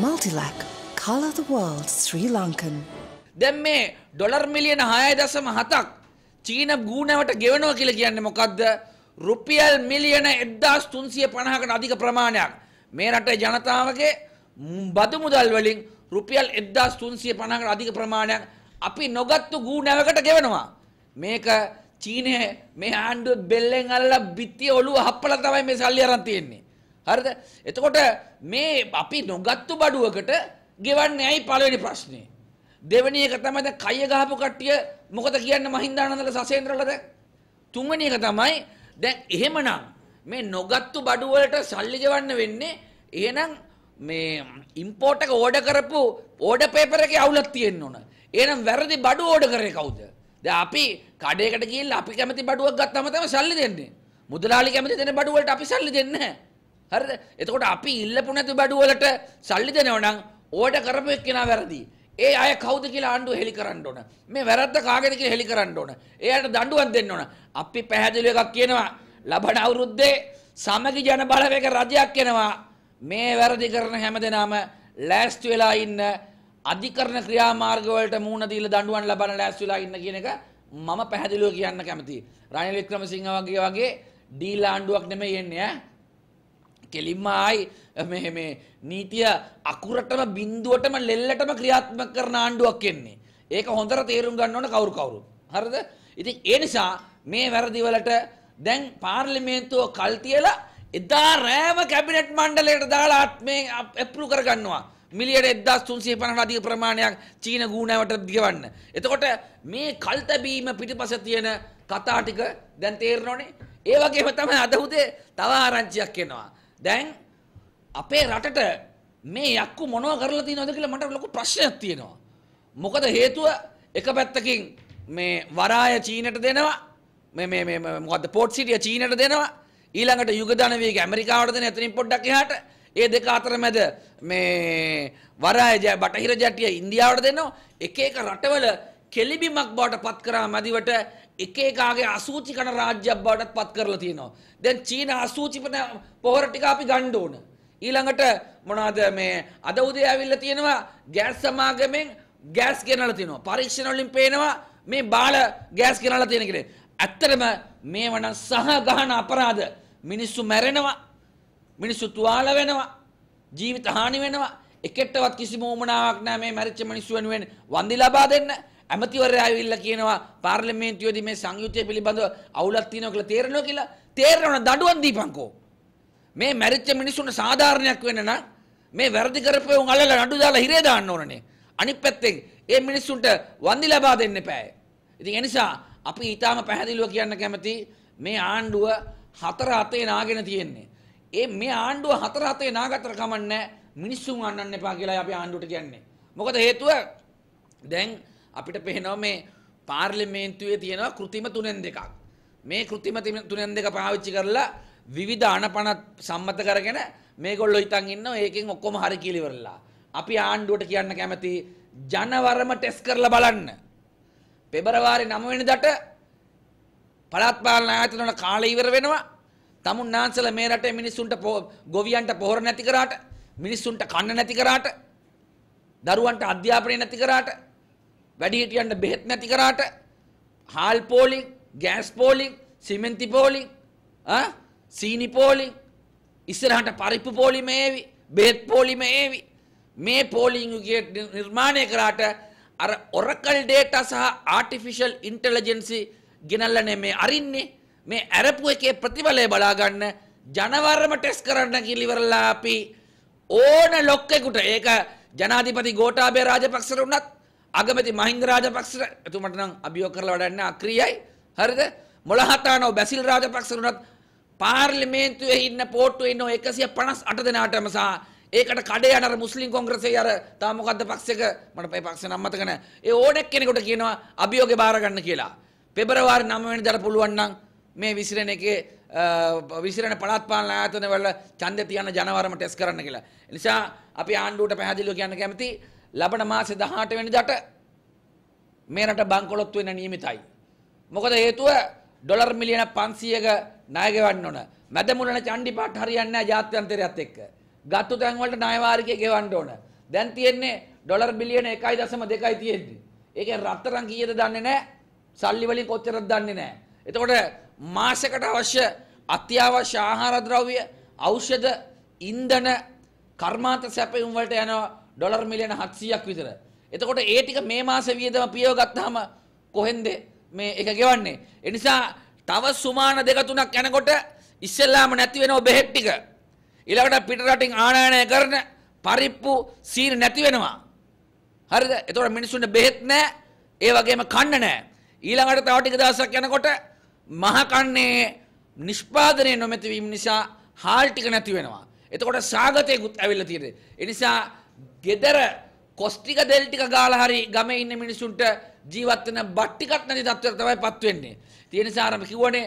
Multilac. Color the world Sri Lankan. දැන් මේ dollar මිලියන 6.7ක් චීන ගුණවට ගෙවනවා කියලා කියන්නේ මොකද්ද? රුපියල් මිලියන 1350කට අධික ප්‍රමාණයක් මේ රටේ ජනතාවගේ බදු මුදල් වලින් රුපියල් 1350කට අධික ප්‍රමාණයක් අපි නොගත්තු ගුණවකට ගෙවනවා. මේක චීනය මේ ආණ්ඩුව බෙල්ලෙන් අල්ලලා බිත්තිය ඔළුව හප්පලා තමයි මේ සල්ලි අරන් තියෙන්නේ. හරිද? එතකොට මේ අපි නොගත්තු බඩුවකට ගෙවන්නේ ඇයි පළවෙනි ප්‍රශ්නේ. දෙවෙනි එක තමයි දැන් කය ගහපු කට්ටිය මොකද කියන්නේ මහින්දානන්දල සසේන්ද්‍රලද? තුන්වෙනි එක තමයි දැන් එහෙමනම් මේ නොගත්තු බඩු වලට සල්ලි ගෙවන්න වෙන්නේ එහෙනම් මේ ඉම්පෝට් එක ඕඩර් කරපු ඕඩර් පේපර් එකේ අවුලක් තියෙන්න ඕන. එහෙනම් වැරදි බඩු ඕඩර් කරේ කවුද? දැන් අපි කඩේකට ගිහිල්ලා අපි කැමති බඩුවක් ගත්තාම තමයි සල්ලි දෙන්නේ. මුදලාලි කැමති දෙන බඩුවලට අපි සල්ලි දෙන්නේ නැහැ. හරිද? එතකොට අපි ඉල්ලපු නැති බඩු වලට සල්ලි දෙනවා නම් ඕඩර් කරපු එක්කෙනා වැරදි. ඒ අය කවුද කියලා ආණ්ඩුව හෙලි කරන්න ඕන. මේ වැරද්ද කාගේද කියලා හෙලි කරන්න ඕන. එයාට දඬුවම් දෙන්න ඕන. අපි පැහැදිලි එකක් කියනවා. ලබන අවුරුද්දේ සමගි ජන බලවේග රජයක් වෙනවා. මේ වැරදි කරන හැමදෙනාම ලෑස්ති වෙලා ඉන්න අධිකරණ ක්‍රියාමාර්ග වලට මූණ දීලා දඬුවම් ලබන ලෑස්ති වෙලා ඉන්න කියන එක මම පැහැදිලිව කියන්න කැමතියි. රනිල් වික්‍රමසිංහ වගේ වගේ ඩීල් ආණ්ඩුවක් නෙමෙයි එන්නේ ඈ. කෙලින්ම ආයි මේ මේ නීතිය අකුරටම බින්දුවටම ලෙල්ලටම ක්‍රියාත්මක කරන ආණ්ඩුවක් එන්නේ. ඒක හොඳට තේරුම් ගන්න ඕන කවුරු කවුරුත්. හරිද? ඉතින් ඒ නිසා මේ වැරදි වලට දැන් පාර්ලිමේන්තුව කල් තියලා එදා රෑම කැබිනට් මණ්ඩලයට දාලා මේ අප්‍රූව් කරගන්නවා. මිලියට 1350ට අධික ප්‍රමාණයක් චීන ගුණාවට දිවන්න. එතකොට මේ කල්තැබීම පිටිපස තියෙන කතා ටික දැන් තේරෙනවනේ. ඒ වගේම තමයි අද උදේ තව ආරංචියක් එනවා. දැන් අපේ රටට මේ යක්කු මොනව කරලා තියෙනවද කියලා මට ලොකු ප්‍රශ්නයක් තියෙනවා. මොකද හේතුව එක පැත්තකින් මේ වරාය චීනට දෙනවා මේ මේ මේ මොකද්ද පෝට් සිටිය චීනට දෙනවා ඊළඟට යුගධන වේග ඇමරිකාවට දෙන එතනින් පොඩ්ඩක් එහාට ඒ දෙක අතර මැද මේ වරාය බටහිර ජටිය ඉන්දියාවට දෙනවා එක එක රටවල කෙලිබිමක් බවට පත් කරා මැදිවට එක එකගේ අසූචි කන රාජ්‍යයක් බවටත් පත් කරලා තියෙනවා. දැන් චීන අසූචි පොහොර ටික අපි ගන්න ඕන. ඊළඟට මොනවාද මේ අද උදේ ඇවිල්ලා තියෙනවා ගෑස් සමාගමෙන් ගෑස් ගෙනලා තියෙනවා. පරීක්ෂණ වලින් පේනවා මේ බාල ගෑස් ගෙනලා තියෙන කියලා. ඇත්තටම මේව නම් සහගහන අපරාධ. මිනිස්සු මැරෙනවා. මිනිස්සු තුවාල වෙනවා. ජීවිත හානි වෙනවා. එකෙක්ටවත් කිසිම උමනාවක් නැහැ මේ මැරිච්ච මිනිස්සු වෙනුවෙන් වන්දි ලබා දෙන්න. ඇමතිවරයා ඇවිල්ලා කියනවා පාර්ලිමේන්තුවේදී මේ සංයුත්තය පිළිබඳව අවුලක් තියෙනවා කියලා තේරෙනවා කියලා තේරෙනවන දඩුවම් දීපන්කෝ. මේ මැරිච්ච මිනිසුන්ට සාධාරණයක් වෙන්න නම් මේ වැරදි කරපු උන් අල්ලලා නඩු දාලා හිරේ දාන්න ඕනනේ. අනිත් පැත්තෙන් ඒ මිනිස්සුන්ට වන්දි ලබා දෙන්න එපා. ඉතින් ඒ නිසා අපි ඊටාම පැහැදිලිව කියන්න කැමති මේ ආණ්ඩුව හතර අතේ නාගෙන තියෙන්නේ. ඒ මේ ආණ්ඩුව හතර අතේ නාගතර කමන්නේ මිනිස්සුන් අන්නන්න එපා කියලා අපි ආණ්ඩුවට කියන්නේ. මොකද හේතුව දැන් අපිට පේනවා මේ පාර්ලිමේන්තුවේ තියෙනවා කෘතිම තුනෙන් දෙකක්. මේ කෘතිම තුනෙන් දෙක පාවිච්චි කරලා විවිධ අනපන සම්මත කරගෙන මේගොල්ලෝ හිතන් ඉන්නවා ඒකෙන් ඔක්කොම හරි කියලා ඉවරලා. අපි ආණ්ඩුවට කියන්න කැමති ජනවරම ටෙස්ට් කරලා බලන්න. පෙබරවාරි 9 වෙනිදාට පළාත් පාලන ආයතන කාලය ඉවර වෙනවා. තමුන් නාන්සල මේ රටේ මිනිස්සුන්ට ගොවියන්ට පොහොර නැති කරාට මිනිස්සුන්ට කන්න නැති කරාට දරුවන්ට අධ්‍යාපනය නැති කරාට වැඩිහිටියන්ට බෙහෙත් නැති කරාට හාල් පෝලිං ගෑස් පෝලිං සිමෙන්ති පෝලිං සීනි පෝලිං ඉස්සරහට පරිප්පු පෝලිම ඒවි බෙහෙත් පෝලිම ඒවි මේ පෝලිං යුගයට නිර්මාණය කරාට අර ඔරකල් ඩේටා සහ ආටිෆිෂල් ඉන්ටෙලිජෙන්සි ගෙනල්ලනේ මේ අරින්නේ මේ ඇරපු එකේ ප්‍රතිඵලය බලා ගන්න ජනවරම ටෙස්ට් කරන්න කියලා ඉවරලා අපි ඕන ලොක්කෙකුට ඒක ජනාධිපති ගෝඨාභය රාජපක්ෂට උනත් අගමැති මහින්ද රාජපක්ෂට එතුමට නම් අභියෝග කරලා වැඩන්නේ අක්‍රියයි. හරිද? මොළහතානෝ බැසිල් රාජපක්ෂ උනත් පාර්ලිමේන්තුවේ ඉන්න පෝට්ටුවේ ඉන්න 158 දෙනාටම සහ ඒකට කඩේ යන අර මුස්ලිම් කොංග්‍රසයේ අර තා මොකද්ද පක්ෂයක මට මේ පක්ෂ නම් මතක නැහැ. ඒ ඕනෙක් කෙනෙකුට කියනවා අභියෝගේ බාර ගන්න කියලා. පෙබරවාරි 9 වෙනිදාට පුළුවන් නම් මේ විසිරෙන එකේ විසිරණ පළත්පාලන ආයතන වල ඡන්දය තියන ජනවරම ටෙස්ට් කරන්න කියලා. එනිසා අපි ආණ්ඩුවට පැහැදිලිව කියන්න කැමතියි ලබන මාසේ 18 වෙනිදාට මේ රට බංකොලොත් වෙන්න නියමිතයි. මොකද හේතුව ඩොලර් මිලියන 500ක ණය ගෙවන්න ඕන. මැද මුලන චණ්ඩි පාට හරියන්නේ නැහැ ජාත්‍යන්තරයත් එක්ක. ගත්තු තැන් වලට ණය වාරිකය ගෙවන්න ඕන. දැන් තියෙන්නේ ඩොලර් බිලියන 1.2යි තියෙන්නේ. ඒකෙන් රත්තරන් කීයද දන්නේ නැහැ. සල්ලි වලින් කොච්චරද දන්නේ නැහැ. එතකොට මාසයකට අවශ්‍ය අත්‍යවශ්‍ය ආහාර ද්‍රව්‍ය, ඖෂධ, ඉන්ධන, කර්මාන්ත සැපයුම් වලට යනවා ඩොලර් මිලියන 700ක් විතර. එතකොට ඒ ටික මේ මාසේ වියදම පියව ගත්තාම කොහෙන්ද මේ එක ගෙවන්නේ? ඒ නිසා තව සුමාන දෙක තුනක් යනකොට ඉස්සෙල්ලාම නැති වෙනව බෙහෙත් ටික. ඊළඟට පිටරටින් ආනයනය කරන පරිප්පු සීනි නැති වෙනවා. හරිද? එතකොට මිනිස්සුන්ට බෙහෙත් නැහැ. ඒ වගේම කන්න නැහැ. ඊළඟට තව ටික දවසක් යනකොට මහ කන්නේ නිෂ්පාදනය නොමැති වීම නිසා හාල් ටික නැති වෙනවා. එතකොට සාගතයකුත් ඇවිල්ලා තියෙනවා. ඒ නිසා ගෙදර කොස්ටික දෙල් ටික ගාලා හරි ගමේ ඉන්න මිනිසුන්ට ජීවත් වෙන බට්ටිකත් නැති තත්ත්වයක් තමයි පත් වෙන්නේ. ඒ නිසා අර කිව්වනේ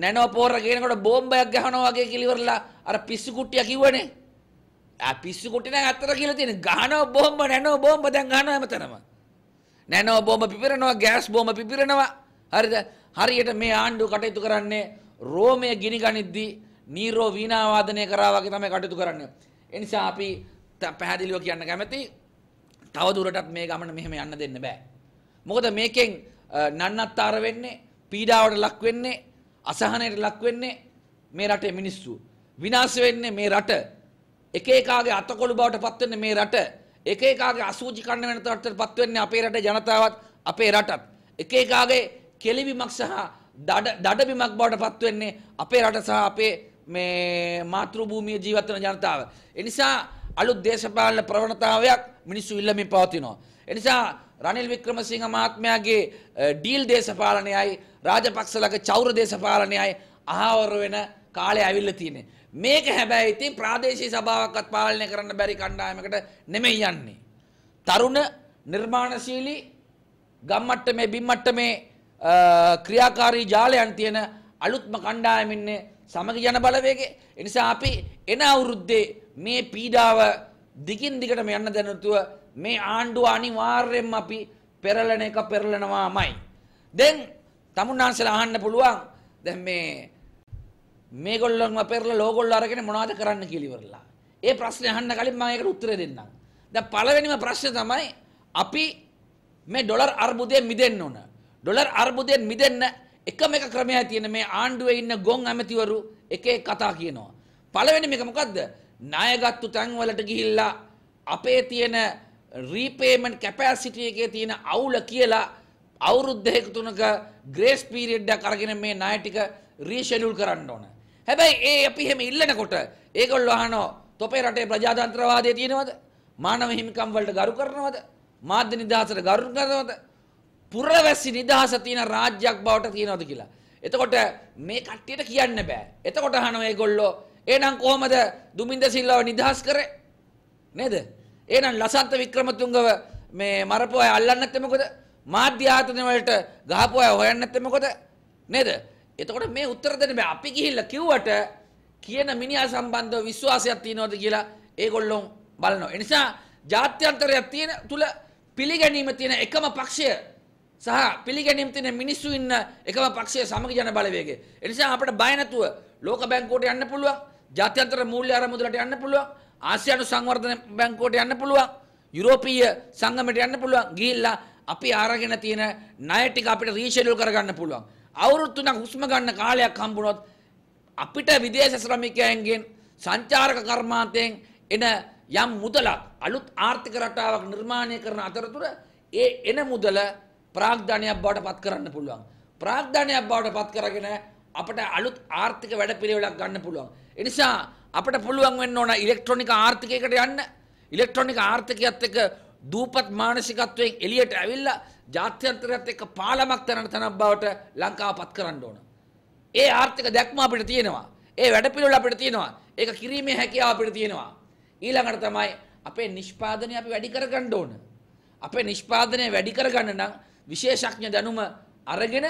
නැනෝ පෝර කියනකොට බෝම්බයක් ගහනවා වගේ කිලිවරලා අර පිස්සු කුට්ටිය කිව්වනේ. ආ පිස්සු කුට්ටිය නම් අතර කියලා තියෙන ගහනවා බෝම්බ නැනෝ බෝම්බ දැන් ගහනවා හැමතැනම. නැනෝ බෝම්බ පිපිරනවා ගෑස් බෝම්බ පිපිරනවා. හරිද? හරියට මේ ආණ්ඩුව කටයුතු කරන්නේ රෝමයේ ගිනි ගනිද්දී නීරෝ වීණා වාදනය කරා වගේ තමයි කටයුතු කරන්නේ. එනිසා අපි පැහැදිලිව කියන්න කැමති තවදුරටත් මේ ගමන මෙහෙම යන්න දෙන්න බෑ. මොකද මේකෙන් නන්නත්තාර වෙන්නේ පීඩාවට ලක් වෙන්නේ අසහනයට ලක් වෙන්නේ මේ රටේ මිනිස්සු. විනාශ වෙන්නේ මේ රට. එක එකාගේ අතකොළු බවට පත් වෙන්නේ මේ රට. එක එකාගේ අසූචි කන්න වෙන තත්ත්වයට පත් වෙන්නේ අපේ රටේ ජනතාවත් අපේ රටත්. එක එකාගේ කෙලිබිමක් සහ දඩබිමක් බවට පත් වෙන්නේ අපේ රට සහ අපේ මේ මාතෘ භූමියේ ජීවත් වෙන ජනතාව. ඒ නිසා අලුත් දේශපාලන ප්‍රවණතාවයක් මිනිස්සු ඉල්ලමින් පවතිනවා. එනිසා රනිල් වික්‍රමසිංහ මහත්මයාගේ ඩීල් දේශපාලනයයි රාජපක්ෂලගේ චෞර දේශපාලනයයි අහවර වෙන කාලය ඇවිල්ලා තියෙන්නේ. මේක හැබැයි ඉතින් ප්‍රාදේශීය සභාවක්වත් පාලනය කරන්න බැරි කණ්ඩායමකට නෙමෙයි යන්නේ. තරුණ නිර්මාණශීලී ගම්මට්ටමේ බිම්මට්ටමේ ක්‍රියාකාරී ජාලයන් තියෙන අලුත්ම කණ්ඩායමින් ඉන්නේ සමග යන බලවේගේ එනිසා අපි එන අවුරුද්දේ මේ පීඩාව දිගින් දිගටම යන්න දැනුතුව මේ ආණ්ඩුව අනිවාර්යෙන්ම අපි පෙරලන එක පෙරලනවාමයි. දැන් තමුන්නාන්සලා අහන්න පුළුවන් දැන් මේ මේගොල්ලොන්ම පෙරලා ලෝගොල්ලෝ අරගෙන මොනවද කරන්න කියලා ඉවරලා. ඒ ප්‍රශ්නේ අහන්න කලින් මම ඒකට උත්තරේ දෙන්නම්. දැන් පළවෙනිම ප්‍රශ්නේ තමයි අපි මේ ඩොලර් අර්බුදයෙන් මිදෙන්න ඕන. ඩොලර් අර්බුදයෙන් මිදෙන්න එකම එක ක්‍රමයක් තියෙන මේ ආණ්ඩුවේ ඉන්න ගොන් ඇමතිවරු එක එක කතා කියනවා. පළවෙනි මේක මොකද්ද? ණයගත්තු තැන්වලට ගිහිල්ලා අපේ තියෙන රීපේමන්ට් කැපැසිටි එකේ තියෙන අවුල කියලා අවුරුද්ද එක තුනක ග්‍රේස් පීරියඩ් එකක් අරගෙන මේ ණය ටික රීෂෙඩියුල් කරන්න ඕන. හැබැයි ඒ අපි එහෙම ඉල්ලනකොට ඒගොල්ලෝ අහනවා තොපේ රටේ ප්‍රජාතන්ත්‍රවාදය තියෙනවද? මානව හිමිකම් වලට ගරු කරනවද? මාධ්‍ය නිදහසට ගරු කරනවද? පුරවැසි නිදහස තියෙන රාජ්‍යයක් බවට තියනවද කියලා. එතකොට මේ කට්ටියට කියන්න බෑ. එතකොට අහනවා මේගොල්ලෝ එහෙනම් කොහොමද දුමින්ද සිල්ලාව නිදහස් කරේ? නේද? එහෙනම් ලසන්ත වික්‍රමතුංගව මේ මරපු අය අල්ලන්නේ නැත්තේ මොකද? මාධ්‍ය ආයතන වලට ගහපු අය හොයන්නේ නැත්තේ මොකද? නේද? එතකොට මේ උත්තර දෙන්න බෑ. අපි ගිහිල්ලා කිව්වට කියන මිනිහා සම්බන්ධව විශ්වාසයක් තියනවද කියලා ඒගොල්ලෝ බලනවා. ඒ නිසා ජාත්‍යන්තරයක් තියෙන තුල පිළිගැනීම තියෙන එකම පක්ෂය සහ පිළිගැනීම් තියෙන මිනිස්සු ඉන්න එකම පක්ෂය සමග ජන බලවේගය. ඒ නිසා අපිට බය නැතුව ලෝක බැංකුවට යන්න පුළුවන්, ජාත්‍යන්තර මූල්‍ය ආරමුදලට යන්න පුළුවන්, ආසියානු සංවර්ධන බැංකුවට යන්න පුළුවන්, යුරෝපීය සංගමයට යන්න පුළුවන්. ගිහිල්ලා අපි අරගෙන තියෙන ණය ටික අපිට රීෂෙඩියුල් කරගන්න පුළුවන්. අවුරුදු තුනක් හුස්ම ගන්න කාලයක් හම්බුනොත් අපිට විදේශ ශ්‍රමිකයන්ගෙන් සංචාරක කර්මාන්තයෙන් එන යම් මුදලක් අලුත් ආර්ථික රටාවක් නිර්මාණය කරන අතරතුර ඒ එන මුදල ප්‍රාග්ධනයක් බවට පත් කරන්න පුළුවන්. ප්‍රාග්ධනයක් බවට පත් කරගෙන අපට අලුත් ආර්ථික වැඩපිළිවෙලක් ගන්න පුළුවන්. එනිසා අපට පුළුවන් වෙන්න ඕන ඉලෙක්ට්‍රොනික ආර්ථිකයකට යන්න. ඉලෙක්ට්‍රොනික ආර්ථිකයත් එක්ක දූපත් මානසිකත්වයෙන් එළියට ඇවිල්ලා ජාත්‍යන්තරයත් එක්ක පාලමක් තැනට තැනක් බවට ලංකාව පත් කරන්න ඕන. ඒ ආර්ථික දැක්ම අපිට තියෙනවා. ඒ වැඩපිළිවෙල අපිට තියෙනවා. ඒක කිරීමේ හැකියාව අපිට තියෙනවා. ඊළඟට තමයි අපේ නිෂ්පාදනය අපි වැඩි කරගන්න ඕන. අපේ නිෂ්පාදනය වැඩි කරගන්න නම් විශේෂඥ දැනුම අරගෙන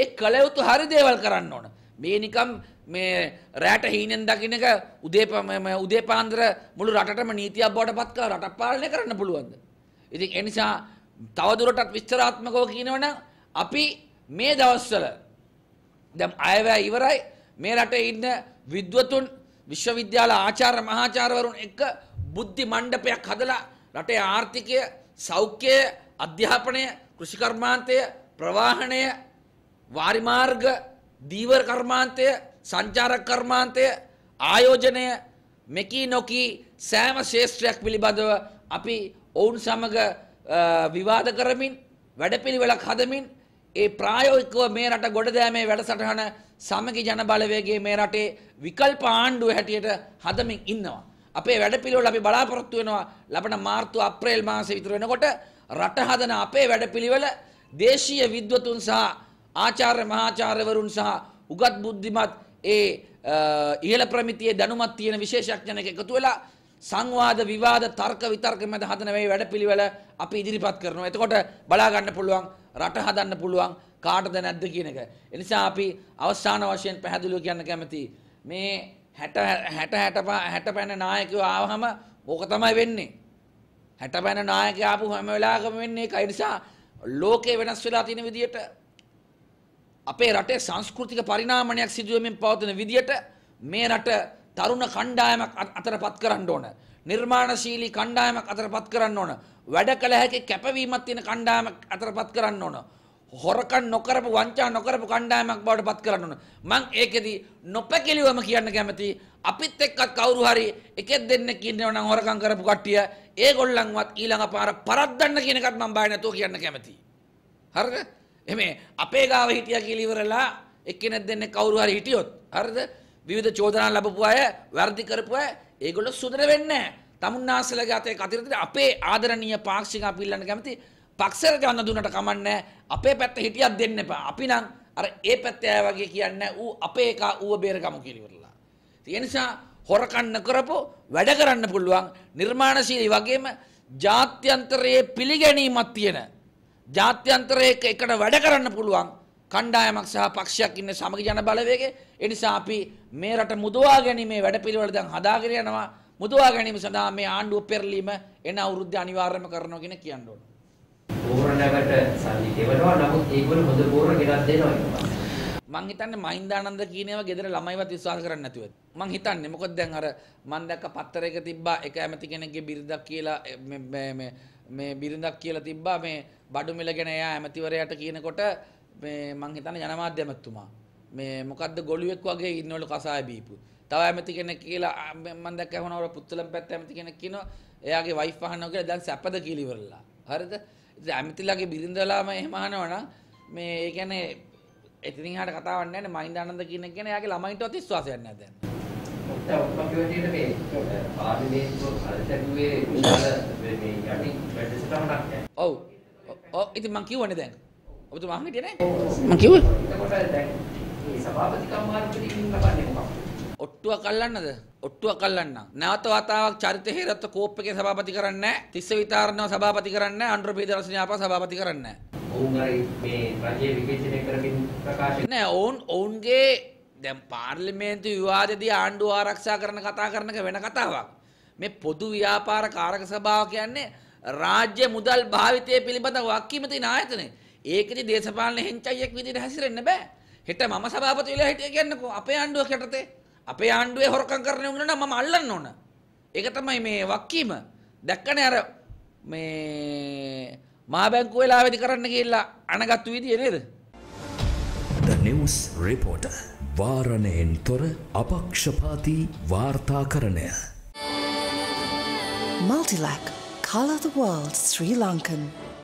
ඒ කළ යුතු හරි දේවල් කරන්න ඕන. මේ නිකම් මේ රෑට හීනෙන් දකින්නක උදේ පාන්දර මුළු රටටම නීතියක් බවට පත් කරලා රටක් පාලනය කරන්න පුළුවන්ද? ඉතින් ඒ නිසා තවදුරටත් විස්තරාත්මකව කියනවනම් අපි මේ දවස්වල දැන් අයවැය ඉවරයි මේ රටේ ඉන්න විද්වතුන් විශ්වවිද්‍යාල ආචාර්ය මහාචාර්යවරුන් එක්ක බුද්ධි මණ්ඩපයක් හදලා රටේ ආර්ථිකය සෞඛ්‍යය අධ්‍යාපනය කෘෂිකර්මාන්තය ප්‍රවාහණය වාරිමාර්ග දීවර කර්මාන්තය සංචාරක කර්මාන්තය ආයෝජනය මෙකී නොකී සෑම ශේෂත්‍රයක් පිළිබඳව අපි ඔවුන් සමග විවාද කරමින් වැඩපිළිවෙලක් හදමින් ඒ ප්‍රායෝගිකව මේ රට ගොඩදෑමේ වැඩසටහන සමගි ජනබලවේගයේ මේ රටේ විකල්ප ආණ්ඩුව හැටියට හදමින් ඉන්නවා. අපේ වැඩපිළිවෙල අපි බලාපොරොත්තු වෙනවා ලබන මාර්තු අප්‍රේල් මාසෙ විතර වෙනකොට රට හදන අපේ වැඩපිළිවෙල දේශීය විද්වතුන් සහ ආචාර්ය මහාචාර්යවරුන් සහ උගත් බුද්ධිමත් ඒ ඉහළ ප්‍රමිතියේ දැනුමත් තියෙන විශේෂඥයෙක් එකතු වෙලා සංවාද විවාද තර්ක විතර්ක මැද හදන මේ වැඩපිළිවෙල අපි ඉදිරිපත් කරනවා. එතකොට බලා ගන්න පුළුවන් රට හදන්න පුළුවන් කාටද නැද්ද කියන එක. ඒ නිසා අපි අවසාන වශයෙන් පැහැදිලිව කියන්න කැමති මේ 60 60 60 පැන නායකයෝ ආවහම ඕක තමයි වෙන්නේ. හැටබැන නායක ආපු හැම වෙලාවකම වෙන්නේ ඒක නිසා ලෝකේ වෙනස් වෙලා තියෙන විදියට අපේ රටේ සංස්කෘතික පරිණාමණයක් සිදු වෙමින් පවතින විදියට මේ රට තරුණ කණ්ඩායමක් අතරපත් කරන්න ඕන. නිර්මාණශීලී කණ්ඩායමක් අතරපත් කරන්න ඕන. වැඩ කළ හැකි කැපවීමක් තියෙන කණ්ඩායමක් අතරපත් කරන්න ඕන. හොරකන් නොකරපු වංචා නොකරපු කණ්ඩායමක් බවට පත් කරන්න ඕන. මං ඒකෙදි නොපැකිලිවම කියන්න කැමති අපිත් එක්කත් කවුරු හරි එකෙක් දෙන්නෙක් ඉන්නව නම් හොරකම් කරපු කට්ටිය ඒගොල්ලන්වත් ඊළඟ පාර පරද්දන්න කියන එකත් මං බය නැතුව කියන්න කැමති. හරිද? එමේ අපේ ගාව හිටියා කියලා ඉවරලා එක්කෙනෙක් දෙන්නෙක් කවුරු හරි හිටියොත් හරිද? විවිධ චෝදනා ලැබපු අය වැඩි කරපු අය ඒගොල්ලෝ සුදර වෙන්නේ නැහැ. තමුන්නාසලගේ අතේ කතිරතට අපේ ආදරණීය පාක්ෂික අපිල්ලන්න කැමති පක්ෂල් ගන්න දුන්නට කමන්නේ අපේ පැත්ත හිටියක් දෙන්න එපා. අපි නම් අර ඒ පැත්ත අය වගේ කියන්නේ ඌ අපේ එක ඌව බේරගමු කියලා ඉවරලා. ඒ නිසා හොරකම් නොකරපො වැඩ කරන්න පුළුවන් නිර්මාණශීලී වගේම ජාත්‍යන්තරයේ පිළිගැනීමක් තියෙන ජාත්‍යන්තරයක එකට වැඩ කරන්න පුළුවන් කණ්ඩායමක් සහ පක්ෂයක් ඉන්න සමග ජන බලවේගේ ඒ නිසා අපි මේ රට මුදවා ගැනීමේ වැඩපිළිවෙල දැන් හදාගෙන යනවා මුදවා ගැනීම සඳහා මේ ආණ්ඩුව පෙරලීම එන අවුරුද්දේ අනිවාර්යම කරනවා කියන කියන්න ඕනේ පෝරණකට සල්ලි දෙවනවා. නමුත් ඒගොල්ලෝ හොඳ පෝරණ ගෙනත් දෙනවා ඊට පස්සේ. මං හිතන්නේ මහින්දානන්ද කියනව ගෙදර ළමයිවත් විශ්වාස කරන්නේ නැතුව. මං හිතන්නේ මොකද දැන් අර මං දැක්ක පත්තරයක තිබ්බා එක ඇමති කෙනෙක්ගේ බිරිඳක් කියලා මේ මේ මේ බිරිඳක් කියලා තිබ්බා මේ බඩු මිල ගැන එයා ඇමතිවරයාට කියනකොට මේ මං හිතන්නේ ජනමාධ්‍ය ඇමතිතුමා මේ මොකද්ද ගොළුවෙක් වගේ ඉන්නවලු කසාය බීපු. තව ඇමති කෙනෙක් කියලා මම දැක්ක වුණා වර පුත්තලම් පැත්ත ඇමති කෙනෙක් කියනවා එයාගේ වයිෆ් අහනවා කියලා දැන් සැපද කියලා ඉවරලා. හරිද? ඇමතිල්ලගේ බිරිඳලාම එහෙමහනවන මේ ඒකැන එතින් හට කතාවන්න මයින් අනන්ද කියන ගැන යාගේ ළමයින්ට අති ස්වාසයන්න ඇද ඔව ඔ ඉති මංකිව වන දැන් ඔබතු මහමටන මකිව සභාපති කම්මාර ඔට්ටුවක් අල්ලන්නද? ඔට්ටුවක් අල්ලන්න. නැවත වතාවක් චරිත හේරත්ව කෝප් එකේ සභාපති කරන්නේ නැහැ. තිස්ස විතාරණව සභාපති කරන්නේ නැහැ. අනුරපීද රසණ්‍යාපා සභාපති කරන්නේ නැහැ. නෑ ඔවුන් ඔවුන්ගේ දැන් පාර්ලිමේන්තු විවාදයේදී ආණ්ඩුව ආරක්ෂා කරන කතා කරනක වෙන කතාවක්. මේ පොදු ව්‍යාපාර කාරක සභාව කියන්නේ රාජ්‍ය මුදල් භාවිතය පිළිබඳ වක්කීම තියෙන ආයතනය. ඒකෙදි දේශපාලන හෙන්චයියක් විදිහට හැසිරෙන්න බෑ. හෙට මම සභාපති වෙලා හිටිය කියන්නකෝ අපේ ආණ්ඩුව කැටතේ. අපේ ආණ්ඩුවේ හොරකම් කරන උනන මම අල්ලන්න ඕන. ඒක තමයි මේ වක්කීම. දැක්කනේ අර මේ මා බැංකුව වෙලාවේදී කරන්න ගිහිල්ලා අනගත්තු විදිය නේද? The news reporter වාරණයෙන් තොර අපක්ෂපාතී වාර්තාකරණය. Multilac Color the World Sri Lankan